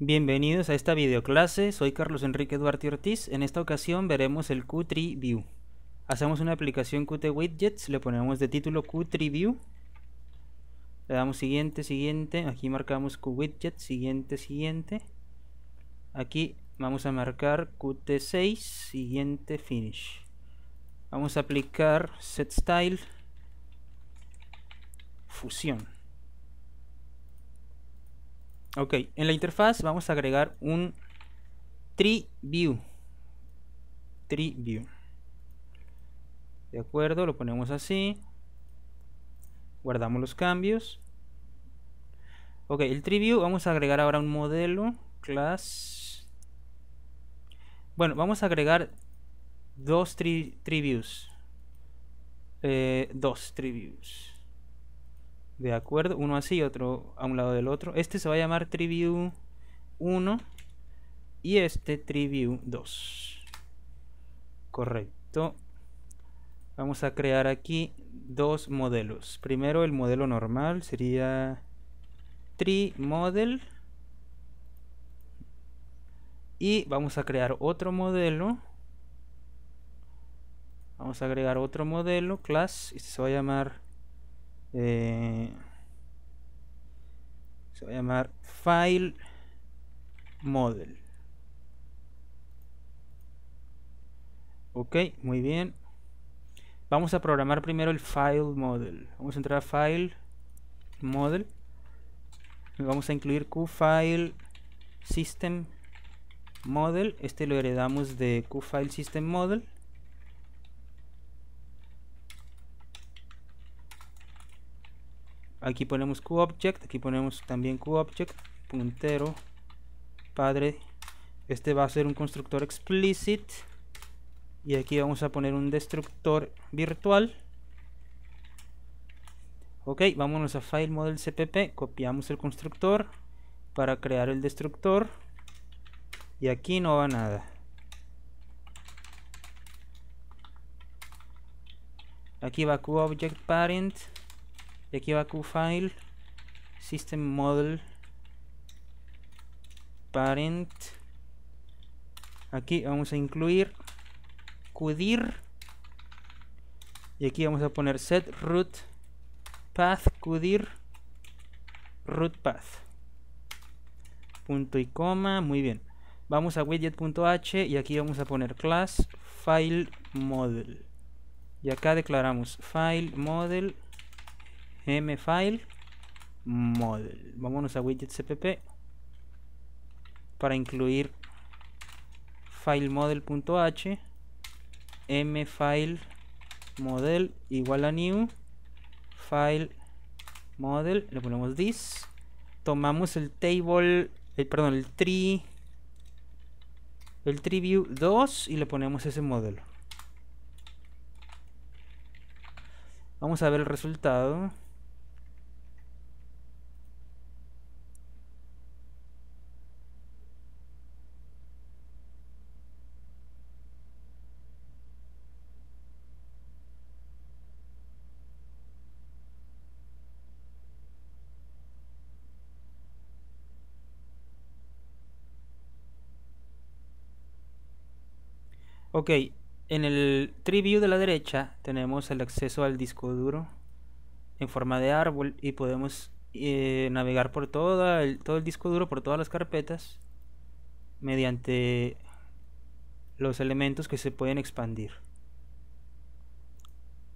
Bienvenidos a esta videoclase, soy Carlos Enrique Duarte Ortiz. En esta ocasión veremos el Qtree View. Hacemos una aplicación Qt Widgets, le ponemos de título Qtree View. Le damos siguiente, siguiente, aquí marcamos QWidget, siguiente, siguiente. Aquí vamos a marcar Qt6, siguiente, finish. Vamos a aplicar set style fusión. Ok, en la interfaz vamos a agregar un tree view. De acuerdo, lo ponemos así. Guardamos los cambios. Ok, el tree vamos a agregar ahora un modelo class. Bueno, vamos a agregar dos TreeViews eh, dos TreeViews de acuerdo, uno así, otro a un lado del otro. Este se va a llamar TreeView 1 y este TreeView 2. Correcto. Vamos a crear aquí dos modelos. Primero el modelo normal sería TreeModel. Y vamos a crear otro modelo. Vamos a agregar otro modelo, class, y este se va a llamar eh, se va a llamar file model. Ok, muy bien. Vamos a programar primero el file model. Vamos a entrar a file model. vamos a incluir qfile system model. Este lo heredamos de qfile system model. aquí ponemos QObject, aquí ponemos también QObject, puntero, padre, este va a ser un constructor explicit y aquí vamos a poner un destructor virtual ok, vámonos a file model cpp, copiamos el constructor para crear el destructor y aquí no va nada aquí va QObject.parent, parent y aquí va QFile, System Model, Parent. Aquí vamos a incluir QDIR. Y aquí vamos a poner set root path QDIR root path. Punto y coma, muy bien. Vamos a widget.h y aquí vamos a poner class file Y acá declaramos file model mfile model. Vámonos a widget cpp para incluir filemodel.h mfile model igual a new file model le ponemos this tomamos el table el perdón el tree el tree view 2 y le ponemos ese modelo vamos a ver el resultado Ok, en el tree view de la derecha tenemos el acceso al disco duro en forma de árbol y podemos eh, navegar por todo el disco duro, por todas las carpetas mediante los elementos que se pueden expandir.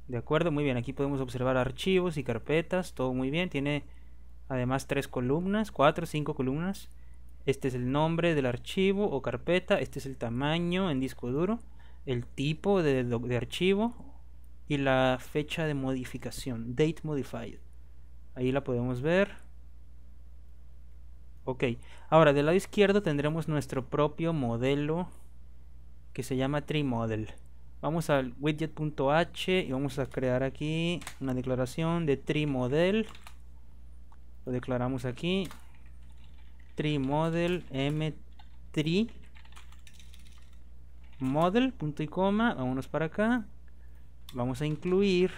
De acuerdo, muy bien, aquí podemos observar archivos y carpetas, todo muy bien. Tiene además tres columnas, cuatro, cinco columnas. Este es el nombre del archivo o carpeta. Este es el tamaño en disco duro. El tipo de, archivo. Y la fecha de modificación. Date modified. Ahí la podemos ver. Ok. Ahora, del lado izquierdo tendremos nuestro propio modelo. Que se llama TreeModel. Vamos al widget.h y vamos a crear aquí una declaración de TreeModel. Lo declaramos aquí tree model m3 model punto y coma vámonos para acá vamos a incluir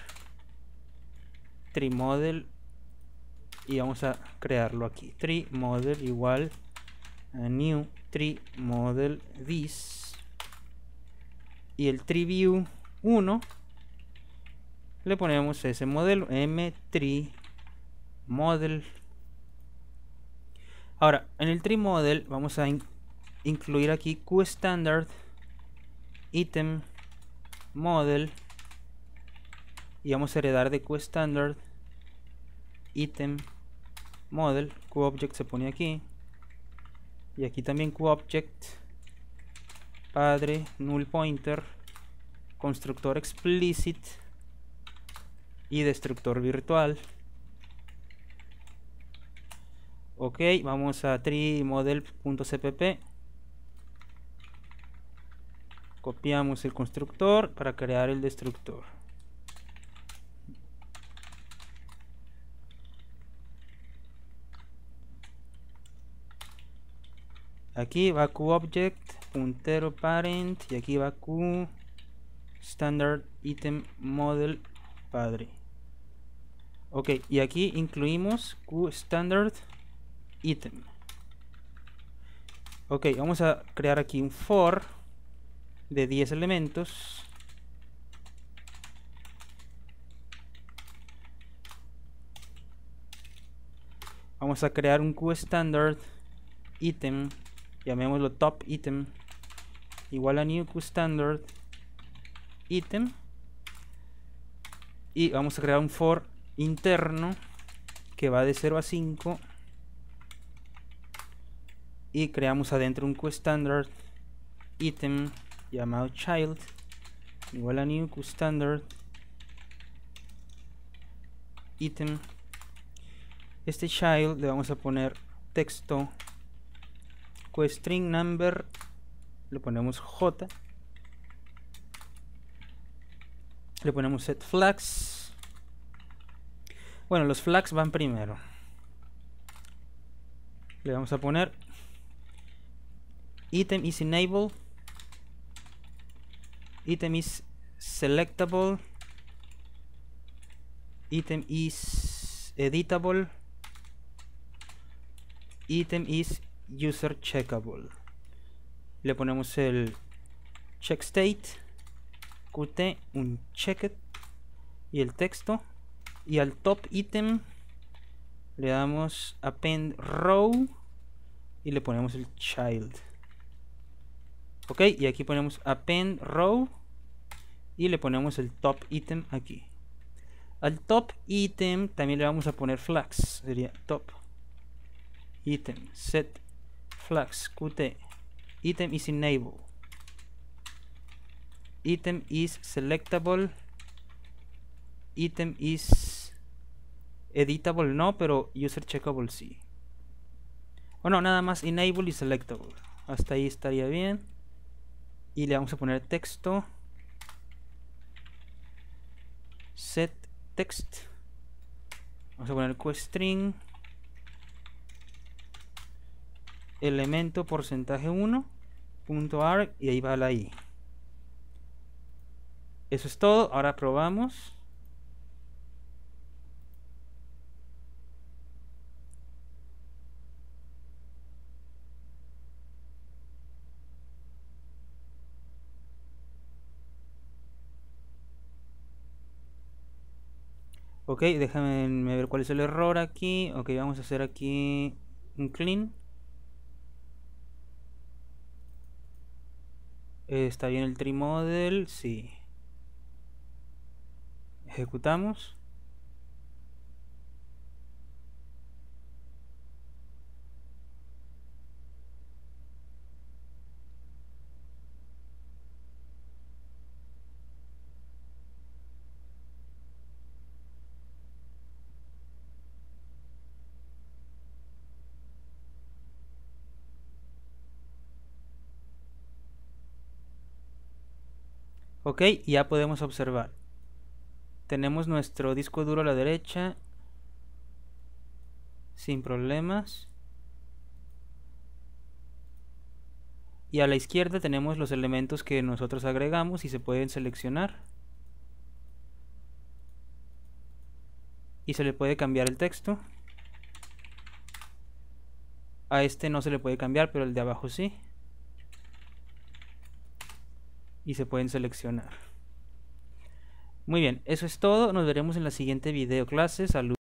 TreeModel y vamos a crearlo aquí TreeModel igual a new tree model this y el TreeView view 1 le ponemos ese modelo m 3 model Ahora, en el tree model vamos a incluir aquí QStandard item model y vamos a heredar de QStandard item model QObject se pone aquí y aquí también QObject padre null pointer constructor explicit y destructor virtual ok vamos a TreeModel.cpp. copiamos el constructor para crear el destructor aquí va QObject puntero parent y aquí va Q standard item model padre ok y aquí incluimos Q standard ítem. Ok, vamos a crear aquí un for de 10 elementos. Vamos a crear un QStandard item, llamémoslo top item, igual a new QStandard item. Y vamos a crear un for interno que va de 0 a 5 y creamos adentro un QStandard item llamado child igual a new QStandard item este child le vamos a poner texto qStringNumber number le ponemos j le ponemos set flags bueno los flags van primero le vamos a poner item is enable item is selectable item is editable item is user checkable le ponemos el check state qt un checked y el texto y al top item le damos append row y le ponemos el child ok y aquí ponemos append row y le ponemos el top item aquí al top item también le vamos a poner flags sería top item set flags qt item is enable item is selectable item is editable no pero user checkable sí Bueno, nada más enable y selectable hasta ahí estaría bien y le vamos a poner texto set text vamos a poner string elemento porcentaje 1 punto y ahí va la i eso es todo ahora probamos Ok, déjame ver cuál es el error aquí. Ok, vamos a hacer aquí un clean. ¿Está bien el trimodel, Sí. Ejecutamos. Ok, ya podemos observar. Tenemos nuestro disco duro a la derecha. Sin problemas. Y a la izquierda tenemos los elementos que nosotros agregamos y se pueden seleccionar. Y se le puede cambiar el texto. A este no se le puede cambiar, pero el de abajo sí y se pueden seleccionar. Muy bien, eso es todo. Nos veremos en la siguiente video clase. Saludos.